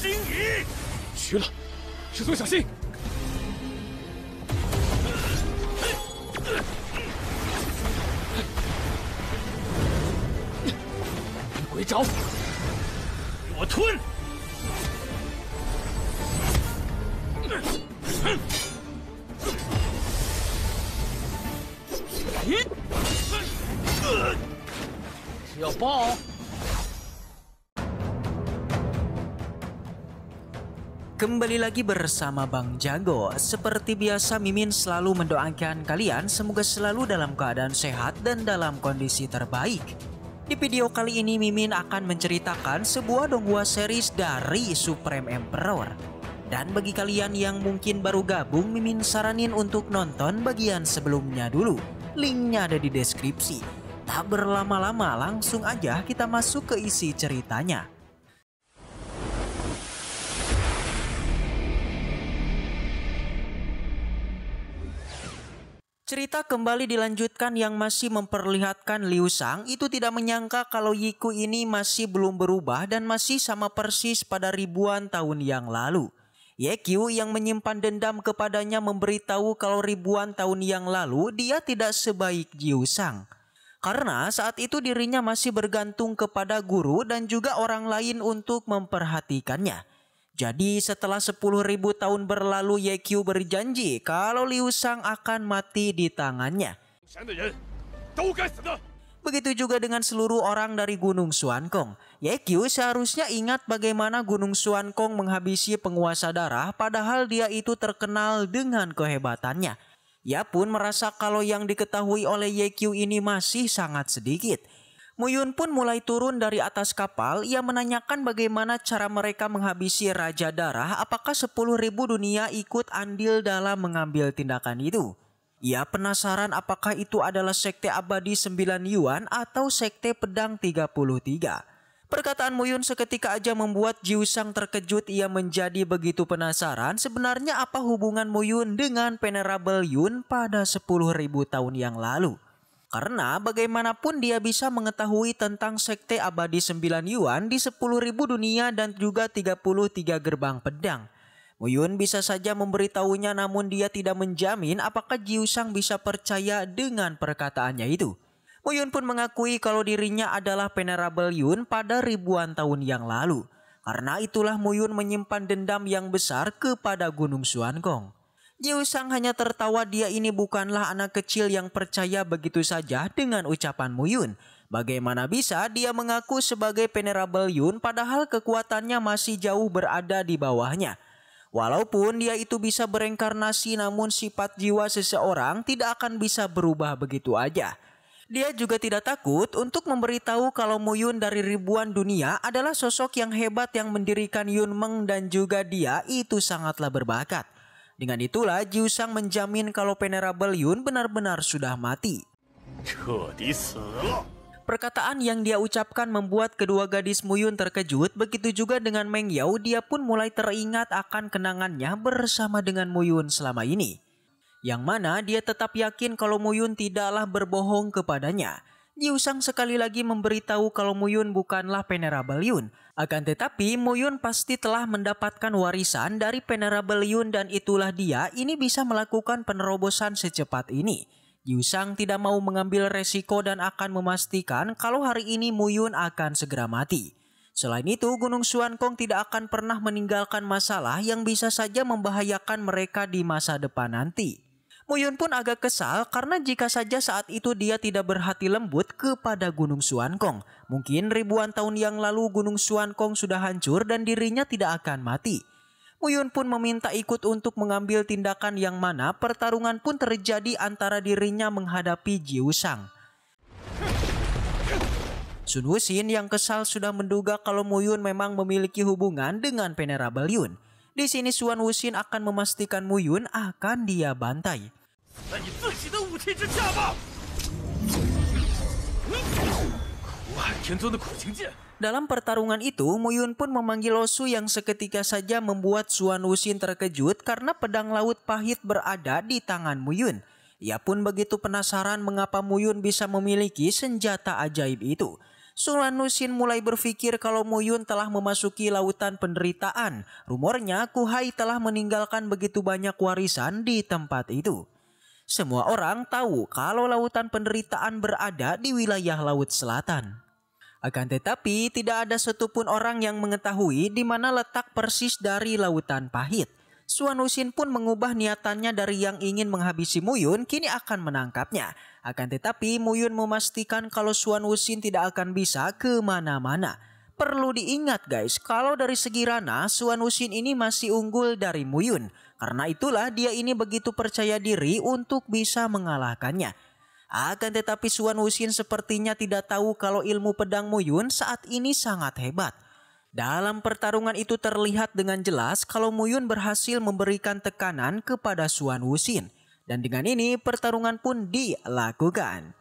星仪，去了，师尊小心！鬼爪，我吞！要爆！Kembali lagi bersama Bang Jago. Seperti biasa Mimin selalu mendoakan kalian semoga selalu dalam keadaan sehat dan dalam kondisi terbaik. Di video kali ini Mimin akan menceritakan sebuah donghua series dari Supreme Emperor. Dan bagi kalian yang mungkin baru gabung Mimin saranin untuk nonton bagian sebelumnya dulu. Linknya ada di deskripsi. Tak berlama-lama langsung aja kita masuk ke isi ceritanya. Cerita kembali dilanjutkan yang masih memperlihatkan Liu Sang itu tidak menyangka kalau Yiku ini masih belum berubah dan masih sama persis pada ribuan tahun yang lalu. Ye Qiu yang menyimpan dendam kepadanya memberitahu kalau ribuan tahun yang lalu dia tidak sebaik Liu Sang. Karena saat itu dirinya masih bergantung kepada guru dan juga orang lain untuk memperhatikannya. Jadi setelah 10.000 tahun berlalu YQ berjanji kalau Liu Sang akan mati di tangannya. Begitu juga dengan seluruh orang dari Gunung Suankong. YQ seharusnya ingat bagaimana Gunung Suankong menghabisi penguasa darah padahal dia itu terkenal dengan kehebatannya. Ia pun merasa kalau yang diketahui oleh YQ ini masih sangat sedikit. Muyun pun mulai turun dari atas kapal. Ia menanyakan bagaimana cara mereka menghabisi Raja Darah. Apakah ribu dunia ikut andil dalam mengambil tindakan itu? Ia penasaran apakah itu adalah sekte abadi 9 Yuan atau sekte pedang 33. Perkataan Muyun seketika aja membuat Jiusang terkejut ia menjadi begitu penasaran sebenarnya apa hubungan Muyun dengan Venerable Yun pada 10.000 tahun yang lalu. Karena bagaimanapun dia bisa mengetahui tentang sekte abadi 9 Yuan di 10.000 dunia dan juga 33 gerbang pedang. Muyun bisa saja memberitahunya namun dia tidak menjamin apakah Jiusang bisa percaya dengan perkataannya itu. Muyun pun mengakui kalau dirinya adalah Venerable Yun pada ribuan tahun yang lalu. Karena itulah Muyun menyimpan dendam yang besar kepada Gunung Suankong. Liu Sang hanya tertawa dia ini bukanlah anak kecil yang percaya begitu saja dengan ucapan Mu Yun. Bagaimana bisa dia mengaku sebagai Venerable Yun padahal kekuatannya masih jauh berada di bawahnya. Walaupun dia itu bisa berengkarnasi namun sifat jiwa seseorang tidak akan bisa berubah begitu aja. Dia juga tidak takut untuk memberitahu kalau Mu Yun dari ribuan dunia adalah sosok yang hebat yang mendirikan Yun Meng dan juga dia itu sangatlah berbakat. Dengan itulah Jiusang menjamin kalau Venerable Yun benar-benar sudah mati. Perkataan yang dia ucapkan membuat kedua gadis Muyun terkejut, begitu juga dengan Meng Yao, dia pun mulai teringat akan kenangannya bersama dengan Muyun selama ini. Yang mana dia tetap yakin kalau Muyun tidaklah berbohong kepadanya. Yusang sekali lagi memberitahu kalau Muyun bukanlah Penerabel Yun. Akan tetapi Muyun pasti telah mendapatkan warisan dari Penerabel Yun dan itulah dia ini bisa melakukan penerobosan secepat ini. Yusang tidak mau mengambil resiko dan akan memastikan kalau hari ini Muyun akan segera mati. Selain itu, Gunung Suankong tidak akan pernah meninggalkan masalah yang bisa saja membahayakan mereka di masa depan nanti. Muyun pun agak kesal karena jika saja saat itu dia tidak berhati lembut kepada Gunung Suankong, mungkin ribuan tahun yang lalu Gunung Suankong sudah hancur dan dirinya tidak akan mati. Muyun pun meminta ikut untuk mengambil tindakan yang mana pertarungan pun terjadi antara dirinya menghadapi Jiusang. Sun Wuxin yang kesal sudah menduga kalau Muyun memang memiliki hubungan dengan Yun. Di sini Sun Wuxin akan memastikan Muyun akan dia bantai. Dalam pertarungan itu, Muyun pun memanggil Losu yang seketika saja membuat Suan Wuxin terkejut karena pedang laut pahit berada di tangan Muyun. Ia pun begitu penasaran mengapa Muyun bisa memiliki senjata ajaib itu. Suan Wuxin mulai berpikir kalau Muyun telah memasuki lautan penderitaan. Rumornya, Kuhai telah meninggalkan begitu banyak warisan di tempat itu. Semua orang tahu kalau lautan penderitaan berada di wilayah Laut Selatan. Akan tetapi, tidak ada satupun orang yang mengetahui di mana letak persis dari lautan pahit. Suan pun mengubah niatannya dari yang ingin menghabisi Muyun kini akan menangkapnya. Akan tetapi Muyun memastikan kalau Suan tidak akan bisa kemana-mana. Perlu diingat guys, kalau dari segi Rana, Suan Wuxin ini masih unggul dari Muyun. Karena itulah dia ini begitu percaya diri untuk bisa mengalahkannya. Akan tetapi Suan Wuxin sepertinya tidak tahu kalau ilmu pedang Muyun saat ini sangat hebat. Dalam pertarungan itu terlihat dengan jelas kalau Muyun berhasil memberikan tekanan kepada Suan Wuxin. Dan dengan ini pertarungan pun dilakukan.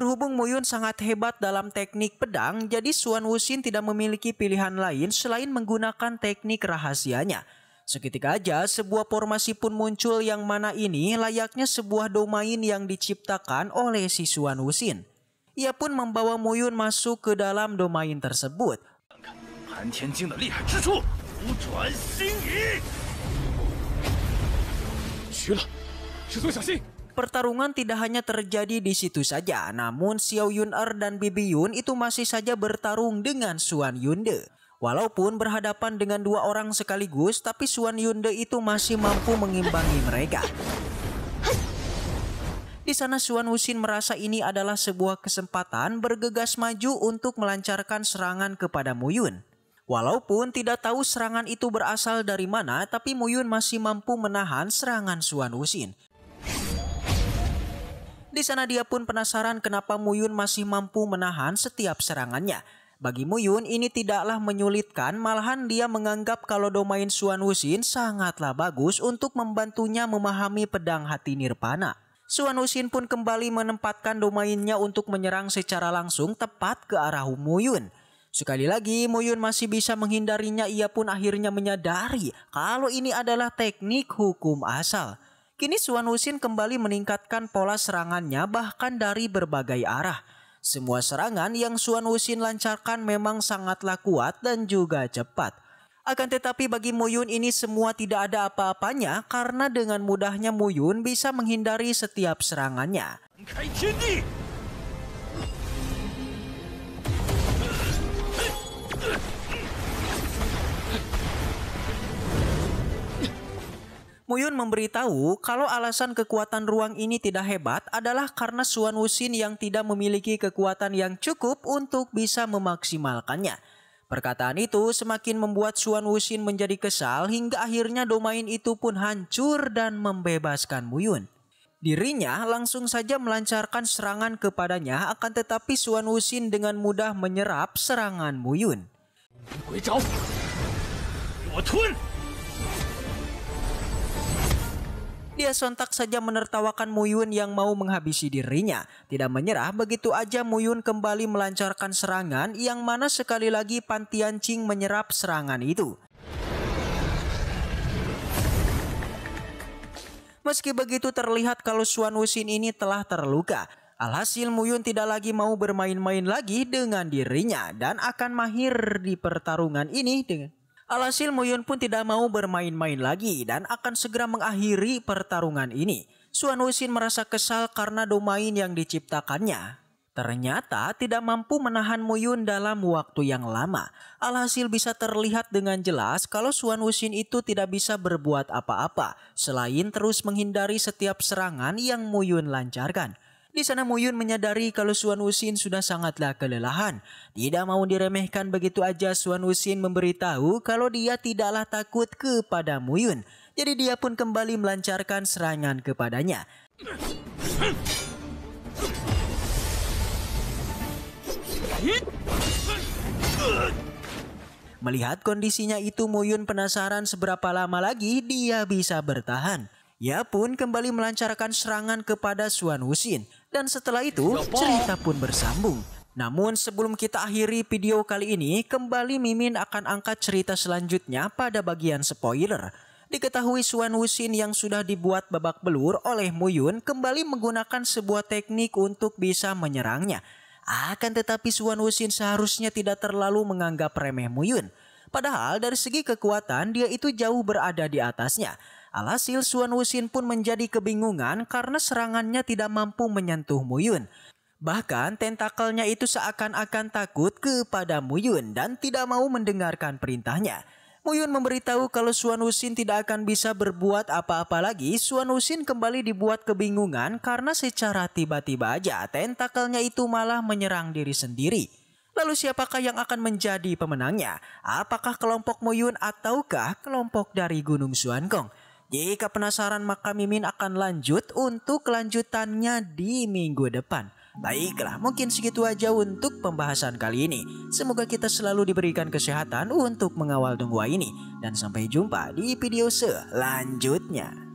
Berhubung Muyun sangat hebat dalam teknik pedang, jadi Suan Wuxin tidak memiliki pilihan lain selain menggunakan teknik rahasianya. Seketika aja, sebuah formasi pun muncul yang mana ini layaknya sebuah domain yang diciptakan oleh si Suan Wuxin. Ia pun membawa Muyun masuk ke dalam domain tersebut. Han pertarungan tidak hanya terjadi di situ saja, namun Xiao Yun Er dan Bibi Yun itu masih saja bertarung dengan Suan Yunde. Walaupun berhadapan dengan dua orang sekaligus, tapi Suan Yunde itu masih mampu mengimbangi mereka. Di sana Suan Wuxin merasa ini adalah sebuah kesempatan bergegas maju untuk melancarkan serangan kepada Muyun. Walaupun tidak tahu serangan itu berasal dari mana, tapi Muyun masih mampu menahan serangan Suan Wuxin. Di sana dia pun penasaran kenapa Muyun masih mampu menahan setiap serangannya. Bagi Muyun ini tidaklah menyulitkan malahan dia menganggap kalau domain Suan Husin sangatlah bagus untuk membantunya memahami pedang hati Nirvana. Suan Husin pun kembali menempatkan domainnya untuk menyerang secara langsung tepat ke arah Muyun. Sekali lagi Muyun masih bisa menghindarinya ia pun akhirnya menyadari kalau ini adalah teknik hukum asal. Kini Suan Husin kembali meningkatkan pola serangannya bahkan dari berbagai arah. Semua serangan yang Suan Husin lancarkan memang sangatlah kuat dan juga cepat. Akan tetapi bagi Muyun ini semua tidak ada apa-apanya karena dengan mudahnya Muyun bisa menghindari setiap serangannya. Muyun memberitahu kalau alasan kekuatan ruang ini tidak hebat adalah karena Suan Wuxin yang tidak memiliki kekuatan yang cukup untuk bisa memaksimalkannya. Perkataan itu semakin membuat Suan Wuxin menjadi kesal hingga akhirnya domain itu pun hancur dan membebaskan Muyun. Dirinya langsung saja melancarkan serangan kepadanya akan tetapi Suan Wuxin dengan mudah menyerap serangan Muyun. Dia sontak saja menertawakan Muyun yang mau menghabisi dirinya. Tidak menyerah, begitu aja Muyun kembali melancarkan serangan yang mana sekali lagi Pan Tianqing menyerap serangan itu. Meski begitu terlihat kalau Xuan Wuxin ini telah terluka. Alhasil Muyun tidak lagi mau bermain-main lagi dengan dirinya dan akan mahir di pertarungan ini dengan Alhasil Muyun pun tidak mau bermain-main lagi dan akan segera mengakhiri pertarungan ini. Suan Wuxin merasa kesal karena domain yang diciptakannya. Ternyata tidak mampu menahan Muyun dalam waktu yang lama. Alhasil bisa terlihat dengan jelas kalau Suan Wuxin itu tidak bisa berbuat apa-apa selain terus menghindari setiap serangan yang Muyun lancarkan. Di sana Muyun menyadari kalau Suan Wuxin sudah sangatlah kelelahan. Tidak mau diremehkan begitu aja Suan Wuxin memberitahu kalau dia tidaklah takut kepada Muyun. Jadi dia pun kembali melancarkan serangan kepadanya. Melihat kondisinya itu Muyun penasaran seberapa lama lagi dia bisa bertahan. Ia pun kembali melancarkan serangan kepada Suan Husin. Dan setelah itu, iya, cerita pun bersambung. Namun sebelum kita akhiri video kali ini, kembali Mimin akan angkat cerita selanjutnya pada bagian spoiler. Diketahui Suan Wuxin yang sudah dibuat babak belur oleh Muyun kembali menggunakan sebuah teknik untuk bisa menyerangnya. Akan tetapi Suan Wuxin seharusnya tidak terlalu menganggap remeh Muyun. Padahal dari segi kekuatan dia itu jauh berada di atasnya. Alhasil Suan Wusin pun menjadi kebingungan karena serangannya tidak mampu menyentuh Muyun. Bahkan tentakelnya itu seakan-akan takut kepada Muyun dan tidak mau mendengarkan perintahnya. Muyun memberitahu kalau Suan Wusin tidak akan bisa berbuat apa-apa lagi. Suan Wusin kembali dibuat kebingungan karena secara tiba-tiba aja tentakelnya itu malah menyerang diri sendiri. Lalu siapakah yang akan menjadi pemenangnya? Apakah kelompok Muyun ataukah kelompok dari Gunung Suankong? Jika penasaran maka Mimin akan lanjut untuk kelanjutannya di minggu depan. Baiklah, mungkin segitu aja untuk pembahasan kali ini. Semoga kita selalu diberikan kesehatan untuk mengawal dongwa ini. Dan sampai jumpa di video selanjutnya.